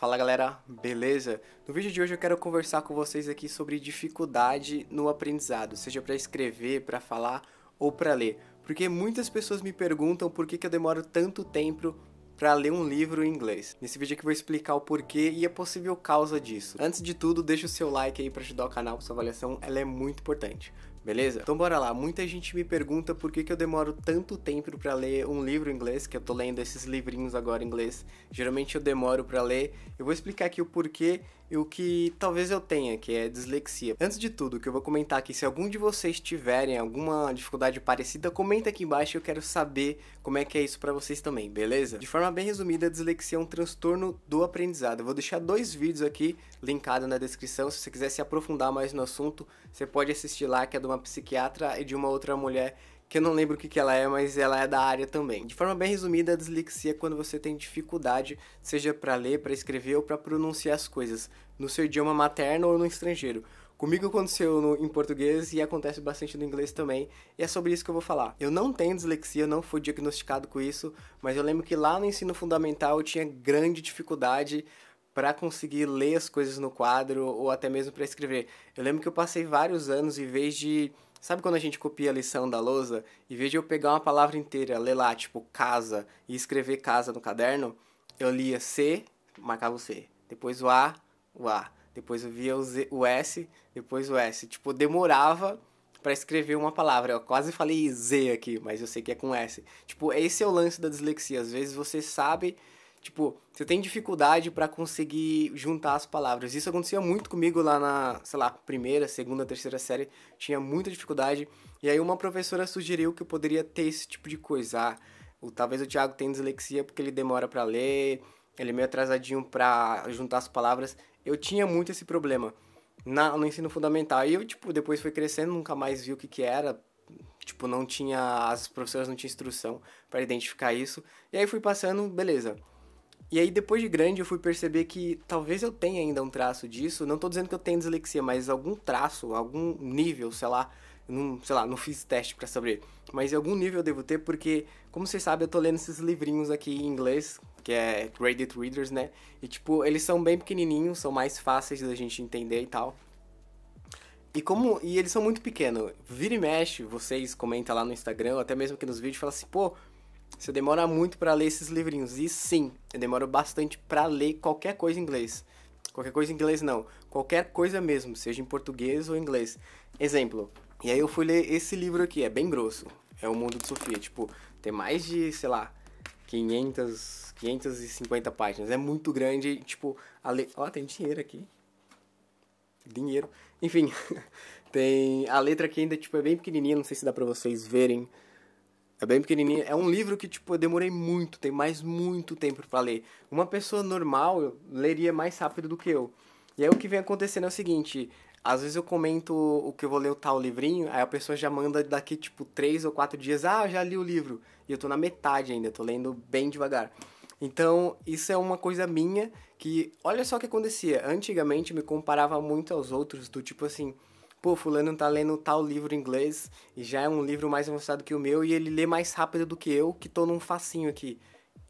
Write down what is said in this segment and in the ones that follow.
Fala galera, beleza? No vídeo de hoje eu quero conversar com vocês aqui sobre dificuldade no aprendizado, seja para escrever, para falar ou para ler. Porque muitas pessoas me perguntam por que, que eu demoro tanto tempo para ler um livro em inglês. Nesse vídeo aqui eu vou explicar o porquê e a possível causa disso. Antes de tudo, deixa o seu like aí para ajudar o canal, sua avaliação ela é muito importante. Beleza? Então bora lá. Muita gente me pergunta por que, que eu demoro tanto tempo para ler um livro em inglês, que eu tô lendo esses livrinhos agora em inglês. Geralmente eu demoro para ler. Eu vou explicar aqui o porquê e o que talvez eu tenha, que é dislexia. Antes de tudo, o que eu vou comentar aqui, se algum de vocês tiverem alguma dificuldade parecida, comenta aqui embaixo, eu quero saber como é que é isso para vocês também, beleza? De forma bem resumida, a dislexia é um transtorno do aprendizado. Eu vou deixar dois vídeos aqui linkados na descrição. Se você quiser se aprofundar mais no assunto, você pode assistir lá, que é de uma psiquiatra e de uma outra mulher que eu não lembro o que, que ela é, mas ela é da área também. De forma bem resumida, a dislexia é quando você tem dificuldade, seja para ler, para escrever ou para pronunciar as coisas, no seu idioma materno ou no estrangeiro. Comigo aconteceu no, em português e acontece bastante no inglês também, e é sobre isso que eu vou falar. Eu não tenho dislexia, não fui diagnosticado com isso, mas eu lembro que lá no ensino fundamental eu tinha grande dificuldade para conseguir ler as coisas no quadro ou até mesmo para escrever. Eu lembro que eu passei vários anos em vez de Sabe quando a gente copia a lição da lousa? Em vez de eu pegar uma palavra inteira, ler lá, tipo casa, e escrever casa no caderno, eu lia C, marcava o C. Depois o A, o A depois eu via o, Z, o S, depois o S. Tipo, demorava para escrever uma palavra. Eu quase falei Z aqui, mas eu sei que é com S. Tipo, esse é o lance da dislexia. Às vezes você sabe, tipo, você tem dificuldade para conseguir juntar as palavras. Isso acontecia muito comigo lá na, sei lá, primeira, segunda, terceira série. Tinha muita dificuldade. E aí uma professora sugeriu que eu poderia ter esse tipo de coisa. Ah, o, talvez o Thiago tenha dislexia porque ele demora para ler, ele é meio atrasadinho para juntar as palavras eu tinha muito esse problema na, no ensino fundamental. E eu, tipo, depois fui crescendo, nunca mais vi o que que era. Tipo, não tinha. As professoras não tinham instrução para identificar isso. E aí fui passando, beleza. E aí, depois de grande, eu fui perceber que talvez eu tenha ainda um traço disso. Não tô dizendo que eu tenho dislexia, mas algum traço, algum nível, sei lá, não, sei lá, não fiz teste para saber, mas em algum nível eu devo ter, porque, como vocês sabem, eu tô lendo esses livrinhos aqui em inglês, que é Graded Readers, né? E, tipo, eles são bem pequenininhos, são mais fáceis da gente entender e tal. E como e eles são muito pequenos, vira e mexe, vocês comentam lá no Instagram, até mesmo aqui nos vídeos, fala assim, pô, você demora muito para ler esses livrinhos. E sim, eu demoro bastante para ler qualquer coisa em inglês. Qualquer coisa em inglês não, qualquer coisa mesmo, seja em português ou inglês. Exemplo, e aí eu fui ler esse livro aqui, é bem grosso. É O Mundo de Sofia. Tipo, tem mais de, sei lá, 500, 550 páginas. É muito grande. Tipo, a le... Ó, tem dinheiro aqui. Dinheiro. Enfim, tem a letra aqui ainda tipo, é bem pequenininha. Não sei se dá pra vocês verem. É bem pequenininha. É um livro que, tipo, eu demorei muito, tem mais muito tempo para ler. Uma pessoa normal leria mais rápido do que eu. E aí o que vem acontecendo é o seguinte: às vezes eu comento o que eu vou ler o tal livrinho, aí a pessoa já manda daqui tipo três ou quatro dias, ah, já li o livro. E eu tô na metade ainda, tô lendo bem devagar. Então, isso é uma coisa minha que, olha só o que acontecia. Antigamente me comparava muito aos outros, do tipo assim, pô, fulano tá lendo tal livro em inglês e já é um livro mais avançado que o meu e ele lê mais rápido do que eu, que tô num facinho aqui.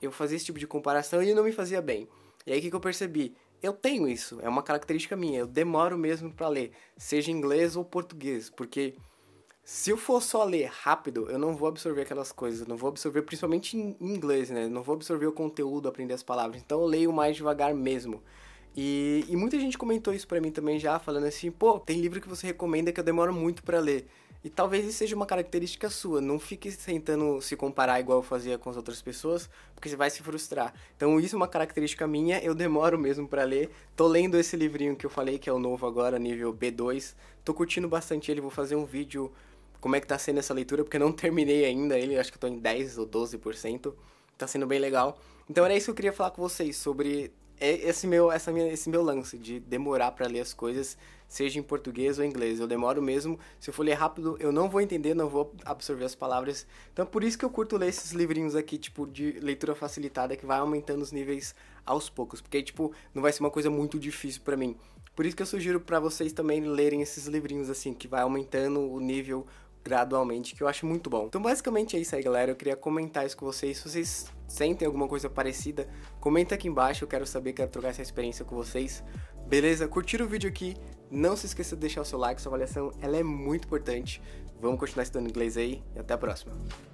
Eu fazia esse tipo de comparação e não me fazia bem. E aí o que, que eu percebi? eu tenho isso, é uma característica minha. Eu demoro mesmo para ler, seja inglês ou português, porque se eu for só ler rápido, eu não vou absorver aquelas coisas, não vou absorver principalmente em inglês, né? Não vou absorver o conteúdo, aprender as palavras. Então eu leio mais devagar mesmo. E, e muita gente comentou isso para mim também já, falando assim, pô, tem livro que você recomenda que eu demoro muito para ler. E talvez isso seja uma característica sua. Não fique tentando se comparar igual eu fazia com as outras pessoas, porque você vai se frustrar. Então, isso é uma característica minha. Eu demoro mesmo para ler. Tô lendo esse livrinho que eu falei, que é o novo agora, nível B2. Tô curtindo bastante ele. Vou fazer um vídeo como é que tá sendo essa leitura, porque eu não terminei ainda ele. Acho que eu tô em 10 ou 12%. Tá sendo bem legal. Então, era isso que eu queria falar com vocês sobre é, esse meu, essa minha, esse meu lance de demorar para ler as coisas, seja em português ou em inglês. Eu demoro mesmo. Se eu for ler rápido, eu não vou entender, não vou absorver as palavras. Então, por isso que eu curto ler esses livrinhos aqui, tipo, de leitura facilitada, que vai aumentando os níveis aos poucos. Porque, tipo, não vai ser uma coisa muito difícil para mim. Por isso que eu sugiro para vocês também lerem esses livrinhos, assim, que vai aumentando o nível gradualmente, que eu acho muito bom. Então basicamente é isso aí, galera. Eu queria comentar isso com vocês. Se vocês sentem alguma coisa parecida, comenta aqui embaixo, eu quero saber, quero trocar essa experiência com vocês. Beleza? Curtiram o vídeo aqui? Não se esqueça de deixar o seu like, sua avaliação, ela é muito importante. Vamos continuar estudando inglês aí e até a próxima.